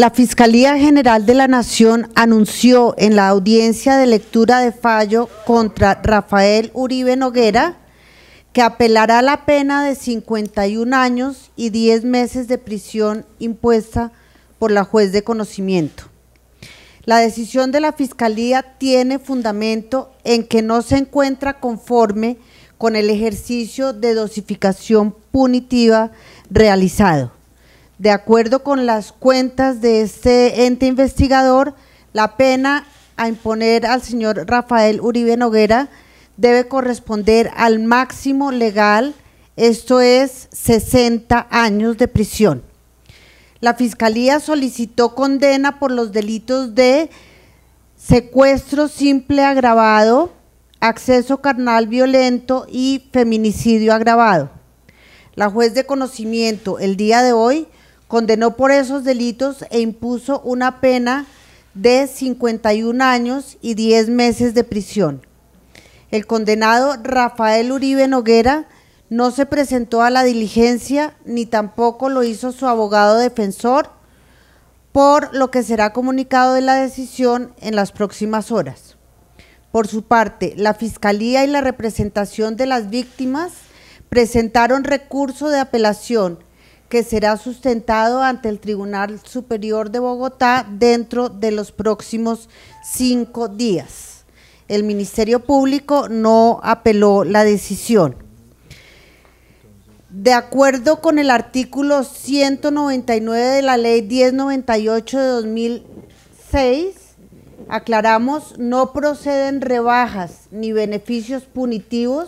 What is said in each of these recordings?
La Fiscalía General de la Nación anunció en la audiencia de lectura de fallo contra Rafael Uribe Noguera que apelará la pena de 51 años y 10 meses de prisión impuesta por la juez de conocimiento. La decisión de la Fiscalía tiene fundamento en que no se encuentra conforme con el ejercicio de dosificación punitiva realizado de acuerdo con las cuentas de este ente investigador, la pena a imponer al señor Rafael Uribe Noguera debe corresponder al máximo legal, esto es 60 años de prisión. La Fiscalía solicitó condena por los delitos de secuestro simple agravado, acceso carnal violento y feminicidio agravado. La juez de conocimiento el día de hoy condenó por esos delitos e impuso una pena de 51 años y 10 meses de prisión. El condenado Rafael Uribe Noguera no se presentó a la diligencia ni tampoco lo hizo su abogado defensor, por lo que será comunicado de la decisión en las próximas horas. Por su parte, la Fiscalía y la representación de las víctimas presentaron recurso de apelación que será sustentado ante el Tribunal Superior de Bogotá dentro de los próximos cinco días. El Ministerio Público no apeló la decisión. De acuerdo con el artículo 199 de la Ley 1098 de 2006, aclaramos, no proceden rebajas ni beneficios punitivos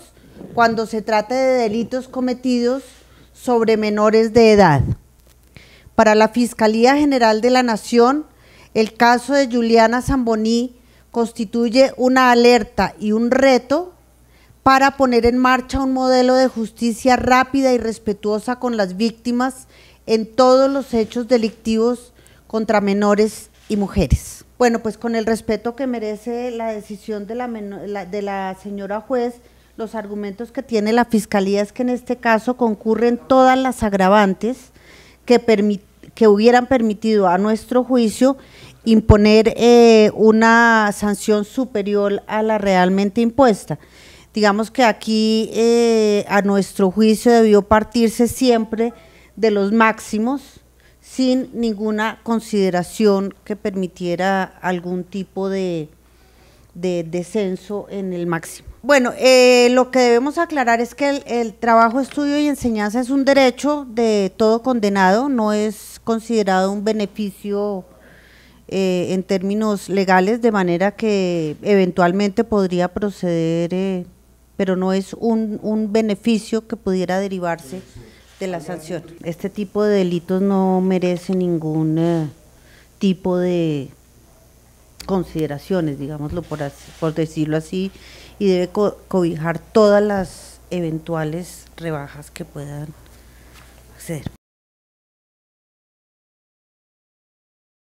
cuando se trate de delitos cometidos sobre menores de edad. Para la Fiscalía General de la Nación, el caso de Juliana Zamboní constituye una alerta y un reto para poner en marcha un modelo de justicia rápida y respetuosa con las víctimas en todos los hechos delictivos contra menores y mujeres. Bueno, pues con el respeto que merece la decisión de la, de la señora juez, los argumentos que tiene la Fiscalía es que en este caso concurren todas las agravantes que, hubieran permitido a nuestro juicio imponer eh, una sanción superior a la realmente impuesta. Digamos que aquí eh, a nuestro juicio debió partirse siempre de los máximos sin ninguna consideración que permitiera algún tipo de, de descenso en el máximo. Bueno, eh, lo que debemos aclarar es que el, trabajo, estudio y enseñanza es un derecho de todo condenado, no es considerado un beneficio eh, en términos legales, de manera que eventualmente podría proceder, eh, pero no es un, un beneficio que pudiera derivarse de la sanción. Este tipo de delitos no merece ningún tipo de consideraciones, digámoslo por, por decirlo así, y debe cobijar todas las eventuales rebajas que puedan acceder.